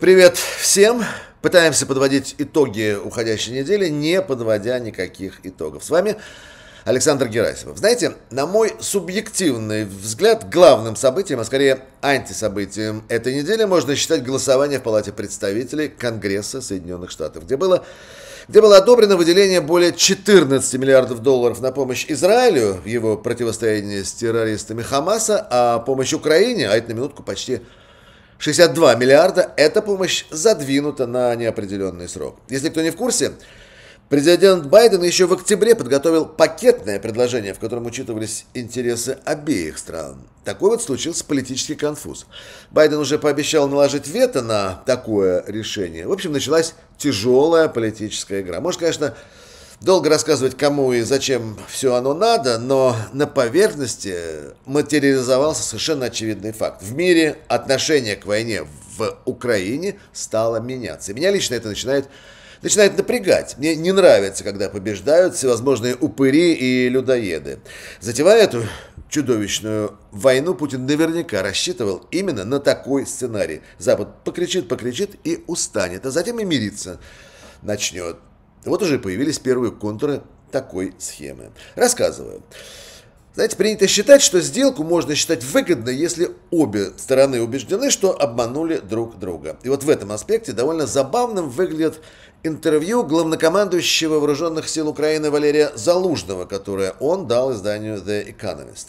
Привет всем! Пытаемся подводить итоги уходящей недели, не подводя никаких итогов. С вами Александр Герасимов. Знаете, на мой субъективный взгляд, главным событием, а скорее антисобытием этой недели можно считать голосование в Палате представителей Конгресса Соединенных Штатов, где было где было одобрено выделение более 14 миллиардов долларов на помощь Израилю в его противостоянии с террористами Хамаса, а помощь Украине, а это на минутку почти 62 миллиарда – эта помощь задвинута на неопределенный срок. Если кто не в курсе, президент Байден еще в октябре подготовил пакетное предложение, в котором учитывались интересы обеих стран. Такой вот случился политический конфуз. Байден уже пообещал наложить вето на такое решение. В общем, началась тяжелая политическая игра. Может, конечно, Долго рассказывать, кому и зачем все оно надо, но на поверхности материализовался совершенно очевидный факт. В мире отношение к войне в Украине стало меняться. И меня лично это начинает начинает напрягать. Мне не нравится, когда побеждают всевозможные упыри и людоеды. Затевая эту чудовищную войну, Путин наверняка рассчитывал именно на такой сценарий. Запад покричит, покричит и устанет, а затем и мириться начнет. Вот уже и появились первые контуры такой схемы. Рассказываю. Знаете, принято считать, что сделку можно считать выгодной, если обе стороны убеждены, что обманули друг друга. И вот в этом аспекте довольно забавным выглядит интервью главнокомандующего вооруженных сил Украины Валерия Залужного, которое он дал изданию The Economist,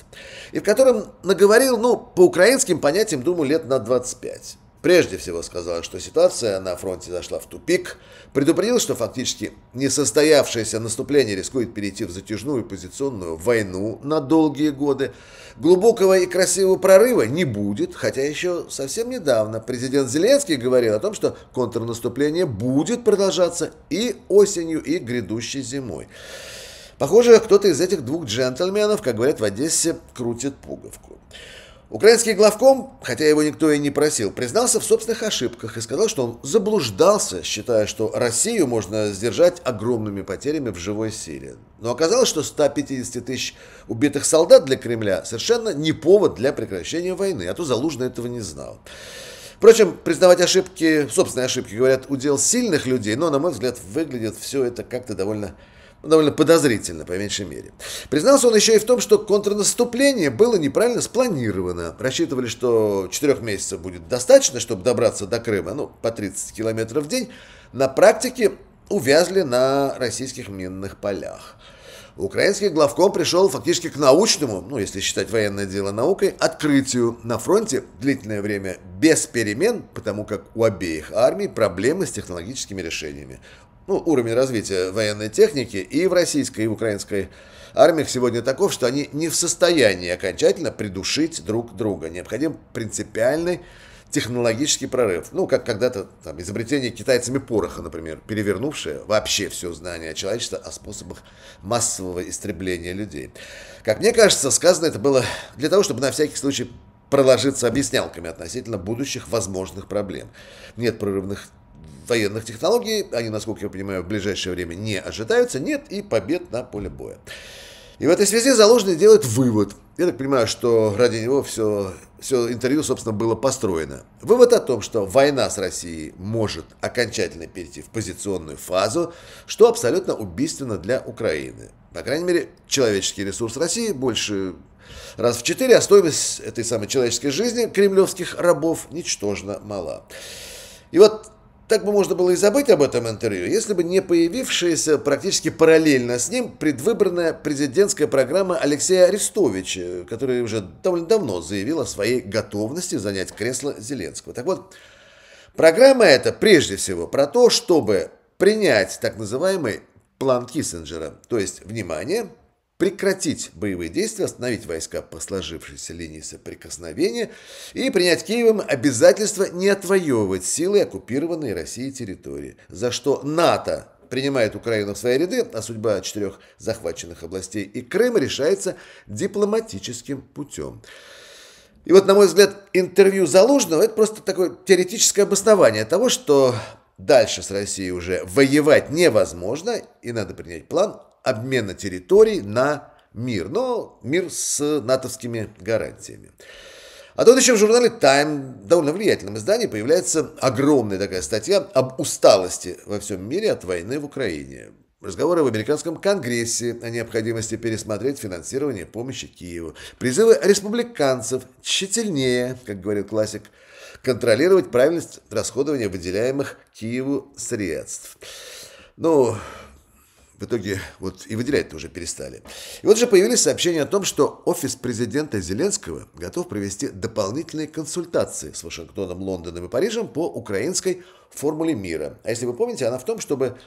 и в котором наговорил, ну, по украинским понятиям, думаю, лет на 25. Прежде всего сказал, что ситуация на фронте зашла в тупик, предупредил, что фактически несостоявшееся наступление рискует перейти в затяжную позиционную войну на долгие годы. Глубокого и красивого прорыва не будет, хотя еще совсем недавно президент Зеленский говорил о том, что контрнаступление будет продолжаться и осенью, и грядущей зимой. Похоже, кто-то из этих двух джентльменов, как говорят в Одессе, крутит пуговку. Украинский главком, хотя его никто и не просил, признался в собственных ошибках и сказал, что он заблуждался, считая, что Россию можно сдержать огромными потерями в живой силе. Но оказалось, что 150 тысяч убитых солдат для Кремля совершенно не повод для прекращения войны, а то Залужный этого не знал. Впрочем, признавать ошибки, собственные ошибки, говорят, удел сильных людей, но, на мой взгляд, выглядит все это как-то довольно довольно подозрительно, по меньшей мере. Признался он еще и в том, что контрнаступление было неправильно спланировано. Рассчитывали, что четырех месяцев будет достаточно, чтобы добраться до Крыма, ну, по 30 километров в день. На практике увязли на российских минных полях. Украинский главком пришел фактически к научному, ну, если считать военное дело наукой, открытию. На фронте длительное время без перемен, потому как у обеих армий проблемы с технологическими решениями ну, уровень развития военной техники и в российской, и в украинской армиях сегодня таков, что они не в состоянии окончательно придушить друг друга. Необходим принципиальный технологический прорыв. Ну, как когда-то там изобретение китайцами пороха, например, перевернувшее вообще все знание человечества о способах массового истребления людей. Как мне кажется, сказано это было для того, чтобы на всякий случай проложиться объяснялками относительно будущих возможных проблем. Нет прорывных военных технологий, они, насколько я понимаю, в ближайшее время не ожидаются, нет и побед на поле боя. И в этой связи Заложный делает вывод. Я так понимаю, что ради него все, все интервью, собственно, было построено. Вывод о том, что война с Россией может окончательно перейти в позиционную фазу, что абсолютно убийственно для Украины. По крайней мере, человеческий ресурс России больше раз в четыре, а стоимость этой самой человеческой жизни кремлевских рабов ничтожно мала. И вот так бы можно было и забыть об этом интервью, если бы не появившаяся практически параллельно с ним предвыборная президентская программа Алексея Арестовича, который уже довольно давно заявил о своей готовности занять кресло Зеленского. Так вот, программа эта прежде всего про то, чтобы принять так называемый план Киссинджера, то есть, внимание, прекратить боевые действия, остановить войска по сложившейся линии соприкосновения и принять Киевом обязательство не отвоевывать силы оккупированной России территории, за что НАТО принимает Украину в свои ряды, а судьба четырех захваченных областей и Крыма решается дипломатическим путем. И вот, на мой взгляд, интервью Залужного – это просто такое теоретическое обоснование того, что дальше с Россией уже воевать невозможно, и надо принять план обмена территорий на мир, но мир с натовскими гарантиями. А тут еще в журнале Time, довольно влиятельном издании, появляется огромная такая статья об усталости во всем мире от войны в Украине. Разговоры в американском конгрессе о необходимости пересмотреть финансирование помощи Киеву. Призывы республиканцев тщательнее, как говорил классик, контролировать правильность расходования выделяемых Киеву средств. Ну, в итоге вот и выделять тоже перестали. И вот же появились сообщения о том, что офис президента Зеленского готов провести дополнительные консультации с Вашингтоном, Лондоном и Парижем по украинской формуле мира. А если вы помните, она в том, чтобы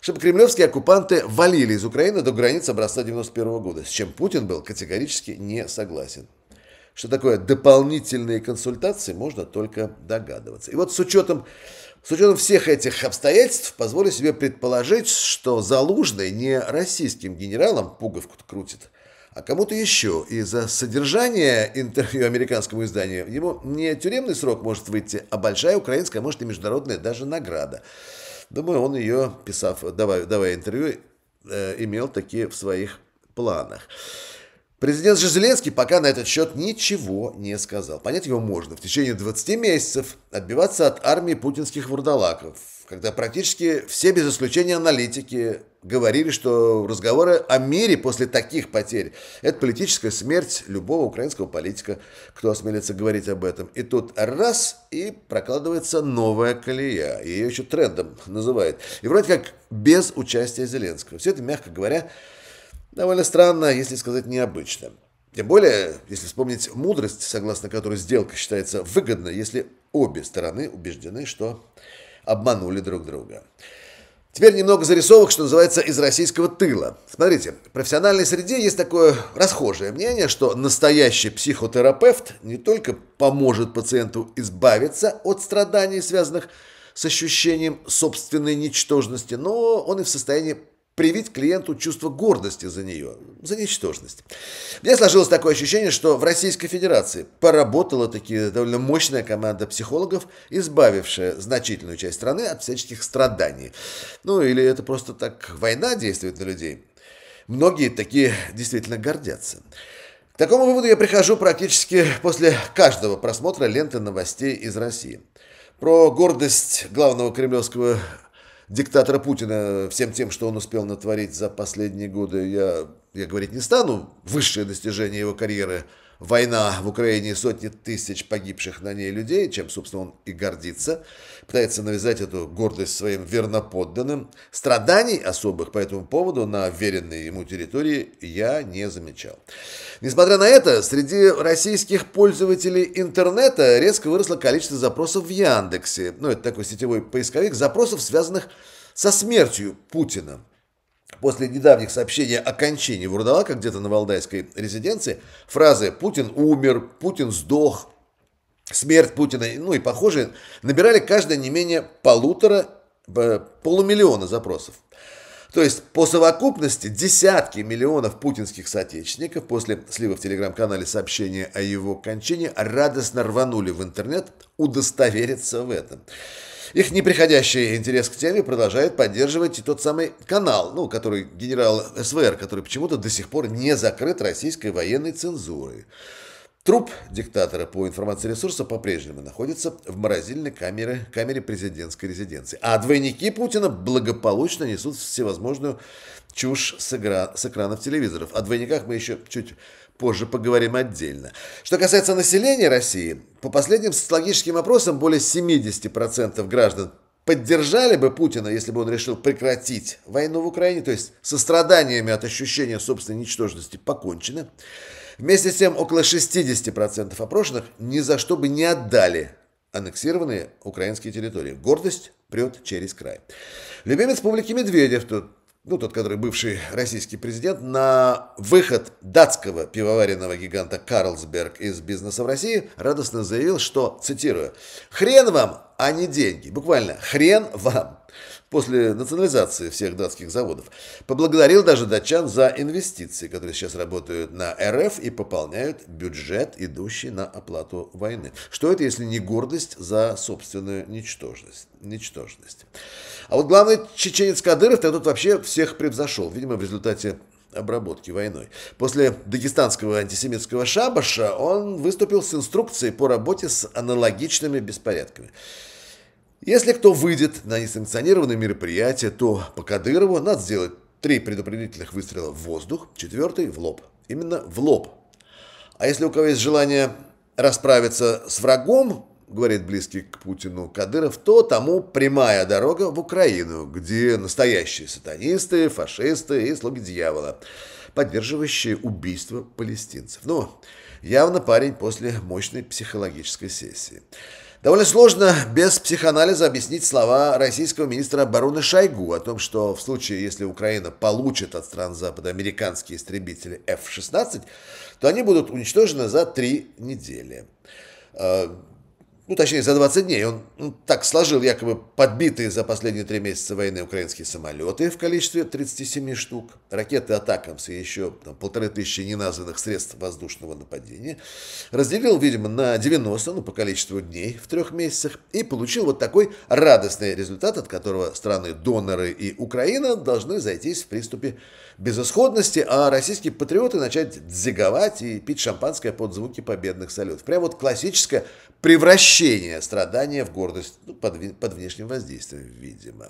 чтобы кремлевские оккупанты валили из Украины до границ образца 91 года, с чем Путин был категорически не согласен. Что такое дополнительные консультации, можно только догадываться. И вот с учетом с учетом всех этих обстоятельств, позволю себе предположить, что Залужный не российским генералом пуговку крутит, а кому-то еще. И за содержание интервью американскому изданию ему не тюремный срок может выйти, а большая украинская, может и международная даже награда. Думаю, он ее, писав, давая, давая интервью, э, имел такие в своих планах. Президент же Зеленский пока на этот счет ничего не сказал. Понять его можно. В течение 20 месяцев отбиваться от армии путинских вурдалаков, когда практически все без исключения аналитики говорили, что разговоры о мире после таких потерь – это политическая смерть любого украинского политика, кто осмелится говорить об этом. И тут раз – и прокладывается новая колея. Ее еще трендом называют. И вроде как без участия Зеленского. Все это, мягко говоря, Довольно странно, если сказать необычно. Тем более, если вспомнить мудрость, согласно которой сделка считается выгодной, если обе стороны убеждены, что обманули друг друга. Теперь немного зарисовок, что называется, из российского тыла. Смотрите, в профессиональной среде есть такое расхожее мнение, что настоящий психотерапевт не только поможет пациенту избавиться от страданий, связанных с ощущением собственной ничтожности, но он и в состоянии привить клиенту чувство гордости за нее, за ничтожность. Мне сложилось такое ощущение, что в Российской Федерации поработала таки довольно мощная команда психологов, избавившая значительную часть страны от всяческих страданий. Ну или это просто так война действует на людей. Многие такие действительно гордятся. К такому выводу я прихожу практически после каждого просмотра ленты новостей из России. Про гордость главного кремлевского диктатора Путина всем тем, что он успел натворить за последние годы, я, я говорить не стану. Высшее достижение его карьеры – война в Украине сотни тысяч погибших на ней людей, чем, собственно, он и гордится, пытается навязать эту гордость своим верноподданным. Страданий особых по этому поводу на веренной ему территории я не замечал. Несмотря на это, среди российских пользователей интернета резко выросло количество запросов в Яндексе. Ну, это такой сетевой поисковик запросов, связанных со смертью Путина. После недавних сообщений о кончине Вурдалака где-то на Валдайской резиденции, фразы «Путин умер», «Путин сдох», «Смерть Путина», ну и похожие, набирали каждая не менее полутора, э, полумиллиона запросов. То есть по совокупности десятки миллионов путинских соотечественников после слива в телеграм-канале сообщения о его кончине радостно рванули в интернет удостовериться в этом. Их неприходящий интерес к теме продолжает поддерживать и тот самый канал, ну, который генерал СВР, который почему-то до сих пор не закрыт российской военной цензурой. Труп диктатора, по информации ресурса, по-прежнему находится в морозильной камере, камере президентской резиденции. А двойники Путина благополучно несут всевозможную чушь с, игра, с экранов телевизоров. О двойниках мы еще чуть Позже поговорим отдельно. Что касается населения России, по последним социологическим опросам более 70% граждан поддержали бы Путина, если бы он решил прекратить войну в Украине, то есть со страданиями от ощущения собственной ничтожности покончено. Вместе с тем, около 60% опрошенных ни за что бы не отдали аннексированные украинские территории. Гордость прет через край. Любимец публики Медведев тут ну, тот, который бывший российский президент, на выход датского пивоваренного гиганта Карлсберг из бизнеса в России радостно заявил, что, цитирую, «Хрен вам, а не деньги». Буквально, «хрен вам, после национализации всех датских заводов. Поблагодарил даже датчан за инвестиции, которые сейчас работают на РФ и пополняют бюджет, идущий на оплату войны. Что это, если не гордость за собственную ничтожность? ничтожность. А вот главный чеченец Кадыров тогда тут вообще всех превзошел, видимо, в результате обработки войной. После дагестанского антисемитского шабаша он выступил с инструкцией по работе с аналогичными беспорядками. Если кто выйдет на несанкционированное мероприятие, то по Кадырову надо сделать три предупредительных выстрела в воздух, четвертый в лоб. Именно в лоб. А если у кого есть желание расправиться с врагом, говорит близкий к Путину Кадыров, то тому прямая дорога в Украину, где настоящие сатанисты, фашисты и слуги дьявола, поддерживающие убийство палестинцев. Ну, явно парень после мощной психологической сессии. Довольно сложно без психоанализа объяснить слова российского министра обороны Шойгу о том, что в случае, если Украина получит от стран Запада американские истребители F-16, то они будут уничтожены за три недели. Э, ну точнее за 20 дней, он ну, так сложил якобы подбитые за последние три месяца войны украинские самолеты в количестве 37 штук, ракеты «Атакамс» и еще там, полторы тысячи неназванных средств воздушного нападения, разделил, видимо, на 90, ну по количеству дней в трех месяцах и получил вот такой радостный результат, от которого страны-доноры и Украина должны зайтись в приступе безысходности, а российские патриоты начать дзиговать и пить шампанское под звуки победных салютов. Прямо вот классическое превращение обращение страдания в гордость ну, под, под внешним воздействием, видимо.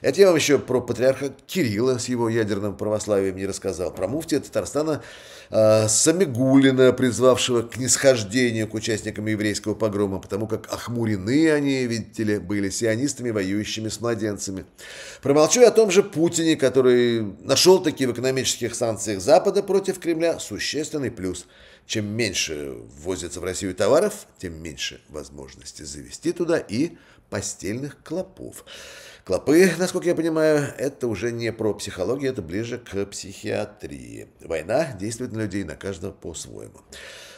Это я вам еще про патриарха Кирилла с его ядерным православием не рассказал, про муфтия Татарстана э, а, Самигулина, призвавшего к нисхождению к участникам еврейского погрома, потому как охмурены они, видите ли, были сионистами, воюющими с младенцами. Промолчу я о том же Путине, который нашел такие в экономических санкциях Запада против Кремля существенный плюс – чем меньше ввозится в Россию товаров, тем меньше возможности завести туда и постельных клопов. Клопы, насколько я понимаю, это уже не про психологию, это ближе к психиатрии. Война действует на людей, на каждого по-своему.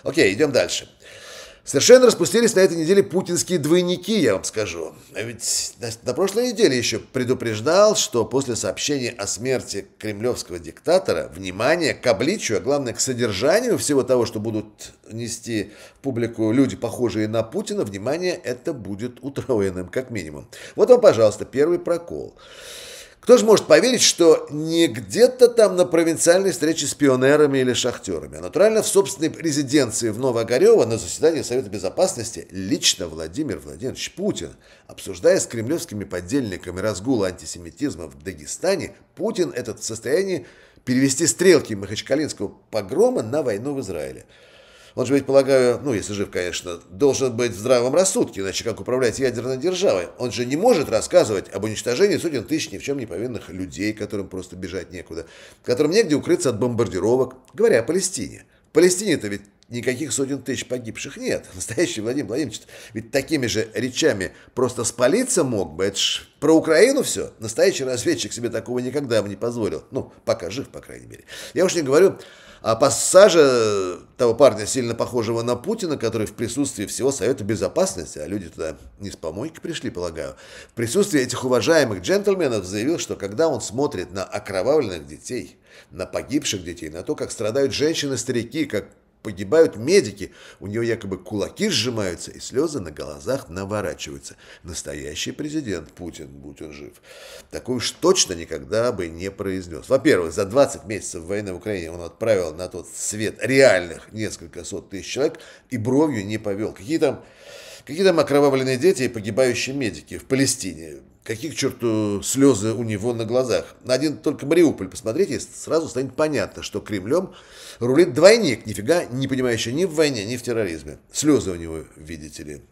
Окей, идем дальше. Дальше. Совершенно распустились на этой неделе путинские двойники, я вам скажу. А ведь на, на прошлой неделе еще предупреждал, что после сообщения о смерти кремлевского диктатора, внимание к обличию, а главное к содержанию всего того, что будут нести в публику люди, похожие на Путина, внимание это будет утроенным, как минимум. Вот вам, пожалуйста, первый прокол. Кто же может поверить, что не где-то там на провинциальной встрече с пионерами или шахтерами, а натурально в собственной резиденции в Новогорево на заседании Совета Безопасности лично Владимир Владимирович Путин, обсуждая с кремлевскими подельниками разгула антисемитизма в Дагестане, Путин этот в состоянии перевести стрелки махачкалинского погрома на войну в Израиле – он же ведь, полагаю, ну, если жив, конечно, должен быть в здравом рассудке, иначе как управлять ядерной державой? Он же не может рассказывать об уничтожении сотен тысяч ни в чем не повинных людей, которым просто бежать некуда, которым негде укрыться от бомбардировок, говоря о Палестине. В Палестине-то ведь никаких сотен тысяч погибших нет. Настоящий Владимир Владимирович ведь такими же речами просто спалиться мог бы, это ж про Украину все. Настоящий разведчик себе такого никогда бы не позволил. Ну, пока жив, по крайней мере. Я уж не говорю о пассаже того парня, сильно похожего на Путина, который в присутствии всего Совета Безопасности, а люди туда не с помойки пришли, полагаю, в присутствии этих уважаемых джентльменов заявил, что когда он смотрит на окровавленных детей, на погибших детей, на то, как страдают женщины-старики, как Погибают медики, у нее якобы кулаки сжимаются, и слезы на глазах наворачиваются. Настоящий президент Путин, будь он жив, такую уж точно никогда бы не произнес. Во-первых, за 20 месяцев войны в Украине он отправил на тот свет реальных несколько сот тысяч человек и бровью не повел. Какие там, какие там окровавленные дети и погибающие медики в Палестине? Какие, к черту, слезы у него на глазах. на Один только Мариуполь посмотрите, и сразу станет понятно, что Кремлем рулит двойник, нифига не понимающий ни в войне, ни в терроризме. Слезы у него, видите ли,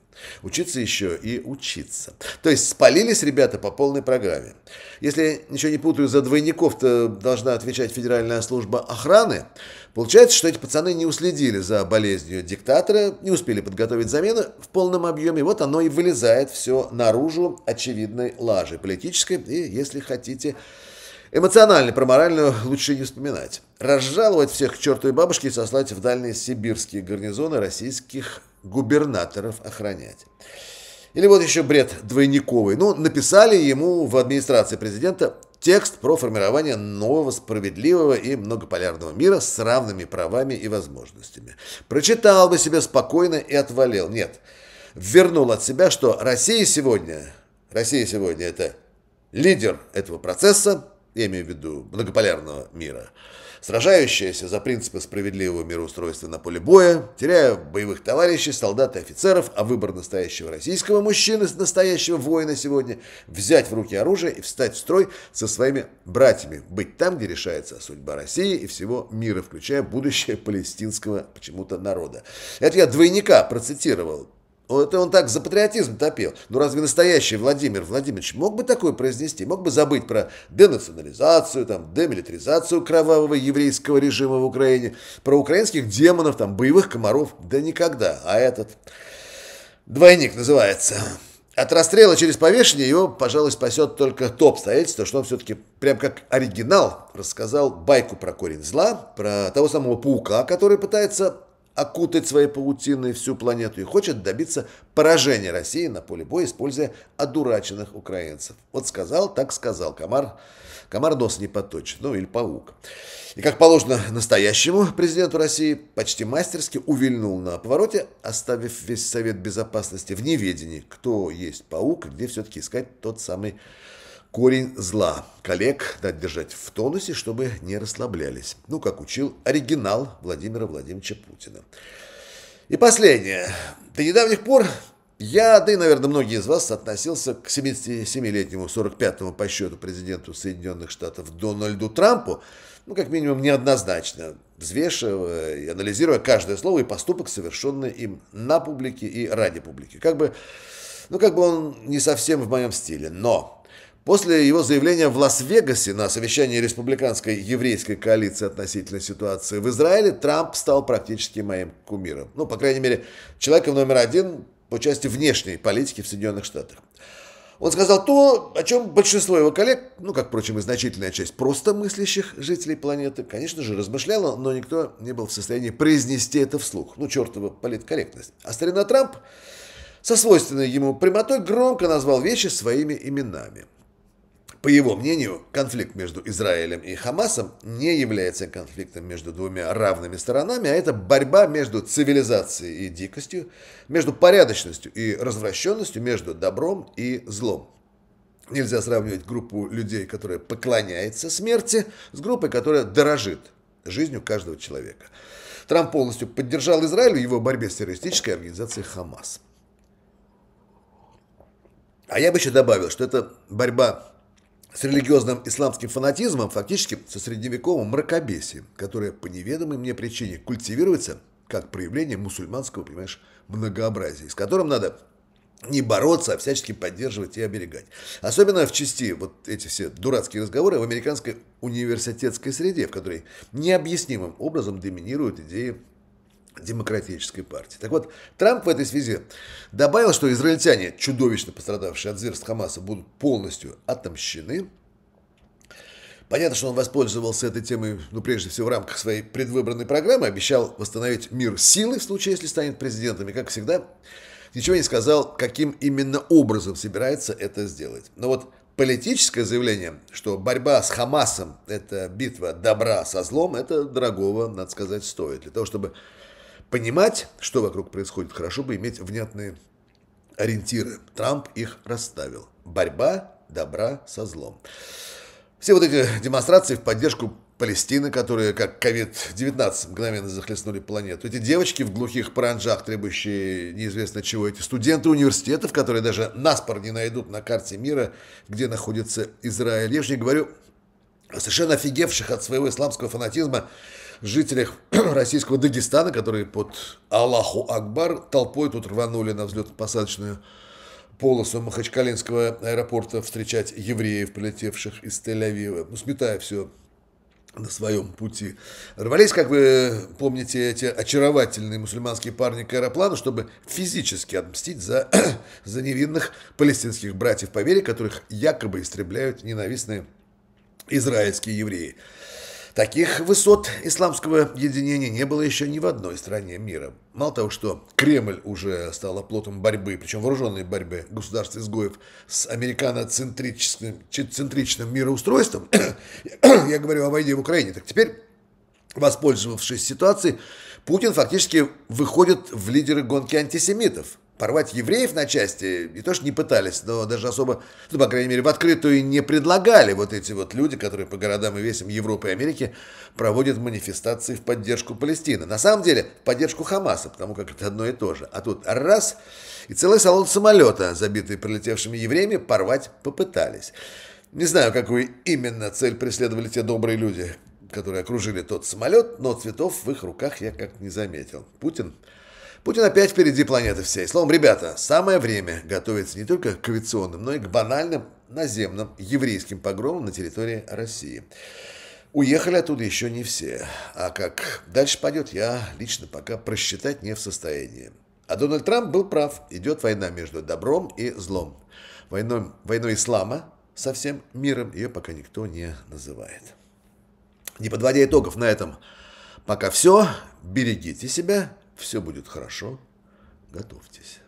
Учиться еще и учиться. То есть спалились ребята по полной программе. Если я ничего не путаю, за двойников-то должна отвечать Федеральная служба охраны. Получается, что эти пацаны не уследили за болезнью диктатора, не успели подготовить замену в полном объеме. Вот оно и вылезает все наружу очевидной лажи политической и, если хотите, Эмоционально про моральную лучше не вспоминать. Разжаловать всех к чертовой бабушке и сослать в дальние сибирские гарнизоны российских губернаторов охранять. Или вот еще бред двойниковый. Ну, написали ему в администрации президента текст про формирование нового справедливого и многополярного мира с равными правами и возможностями. Прочитал бы себе спокойно и отвалил. Нет, вернул от себя, что Россия сегодня, Россия сегодня это лидер этого процесса, я имею в виду многополярного мира, Сражающиеся за принципы справедливого мироустройства на поле боя, теряя боевых товарищей, солдат и офицеров, а выбор настоящего российского мужчины, настоящего воина сегодня, взять в руки оружие и встать в строй со своими братьями, быть там, где решается судьба России и всего мира, включая будущее палестинского почему-то народа. Это я двойника процитировал, ну, это он так за патриотизм топил. Но ну, разве настоящий Владимир Владимирович мог бы такое произнести? Мог бы забыть про денационализацию, там, демилитаризацию кровавого еврейского режима в Украине, про украинских демонов, там, боевых комаров? Да никогда. А этот двойник называется. От расстрела через повешение его, пожалуй, спасет только то обстоятельство, что он все-таки прям как оригинал рассказал байку про корень зла, про того самого паука, который пытается окутать своей паутиной всю планету и хочет добиться поражения России на поле боя, используя одураченных украинцев. Вот сказал, так сказал. Комар, комар нос не поточит, ну или паук. И как положено настоящему президенту России, почти мастерски увильнул на повороте, оставив весь Совет Безопасности в неведении, кто есть паук, где все-таки искать тот самый корень зла. Коллег надо держать в тонусе, чтобы не расслаблялись. Ну, как учил оригинал Владимира Владимировича Путина. И последнее. До недавних пор я, да и, наверное, многие из вас относился к 77-летнему, 45-му по счету президенту Соединенных Штатов Дональду Трампу, ну, как минимум, неоднозначно, взвешивая и анализируя каждое слово и поступок, совершенный им на публике и ради публики. Как бы, ну, как бы он не совсем в моем стиле, но После его заявления в Лас-Вегасе на совещании республиканской еврейской коалиции относительно ситуации в Израиле Трамп стал практически моим кумиром. Ну, по крайней мере, человеком номер один по части внешней политики в Соединенных Штатах. Он сказал то, о чем большинство его коллег, ну, как, впрочем, и значительная часть просто мыслящих жителей планеты, конечно же, размышляла, но никто не был в состоянии произнести это вслух. Ну, чертова политкорректность. А старина Трамп со свойственной ему прямотой громко назвал вещи своими именами – по его мнению, конфликт между Израилем и Хамасом не является конфликтом между двумя равными сторонами, а это борьба между цивилизацией и дикостью, между порядочностью и развращенностью, между добром и злом. Нельзя сравнивать группу людей, которая поклоняется смерти, с группой, которая дорожит жизнью каждого человека. Трамп полностью поддержал Израиль в его борьбе с террористической организацией «Хамас». А я бы еще добавил, что это борьба с религиозным исламским фанатизмом, фактически со средневековым мракобесием, которое по неведомой мне причине культивируется как проявление мусульманского, понимаешь, многообразия, с которым надо не бороться, а всячески поддерживать и оберегать. Особенно в части вот эти все дурацкие разговоры в американской университетской среде, в которой необъяснимым образом доминируют идеи демократической партии. Так вот, Трамп в этой связи добавил, что израильтяне, чудовищно пострадавшие от зверств Хамаса, будут полностью отомщены. Понятно, что он воспользовался этой темой, ну, прежде всего, в рамках своей предвыборной программы, обещал восстановить мир силы в случае, если станет президентом, и, как всегда, ничего не сказал, каким именно образом собирается это сделать. Но вот политическое заявление, что борьба с Хамасом – это битва добра со злом, это дорогого, надо сказать, стоит. Для того, чтобы понимать, что вокруг происходит, хорошо бы иметь внятные ориентиры. Трамп их расставил. Борьба добра со злом. Все вот эти демонстрации в поддержку Палестины, которые, как COVID-19, мгновенно захлестнули планету. Эти девочки в глухих паранжах, требующие неизвестно чего. Эти студенты университетов, которые даже наспор не найдут на карте мира, где находится Израиль. Я же не говорю о совершенно офигевших от своего исламского фанатизма жителях российского Дагестана, которые под Аллаху Акбар толпой тут рванули на взлетно-посадочную полосу Махачкалинского аэропорта встречать евреев, прилетевших из Тель-Авива, ну, сметая все на своем пути. Рвались, как вы помните, эти очаровательные мусульманские парни к аэроплану, чтобы физически отмстить за, за невинных палестинских братьев по вере, которых якобы истребляют ненавистные израильские евреи. Таких высот исламского единения не было еще ни в одной стране мира. Мало того, что Кремль уже стал оплотом борьбы, причем вооруженной борьбы государств-изгоев с американо центричным мироустройством, я говорю о войне в Украине, так теперь, воспользовавшись ситуацией, Путин фактически выходит в лидеры гонки антисемитов – Порвать евреев на части не то что не пытались, но даже особо, ну, по крайней мере, в открытую не предлагали вот эти вот люди, которые по городам и весям Европы и Америки проводят манифестации в поддержку Палестины. На самом деле, в поддержку Хамаса, потому как это одно и то же. А тут раз, и целый салон самолета, забитый прилетевшими евреями, порвать попытались. Не знаю, какую именно цель преследовали те добрые люди, которые окружили тот самолет, но цветов в их руках я как не заметил. Путин Путин опять впереди планеты всей. Словом, ребята, самое время готовиться не только к авиационным, но и к банальным наземным еврейским погромам на территории России. Уехали оттуда еще не все, а как дальше пойдет, я лично пока просчитать не в состоянии. А Дональд Трамп был прав, идет война между добром и злом. Войной, войной ислама со всем миром ее пока никто не называет. Не подводя итогов на этом, пока все, берегите себя, все будет хорошо. Готовьтесь.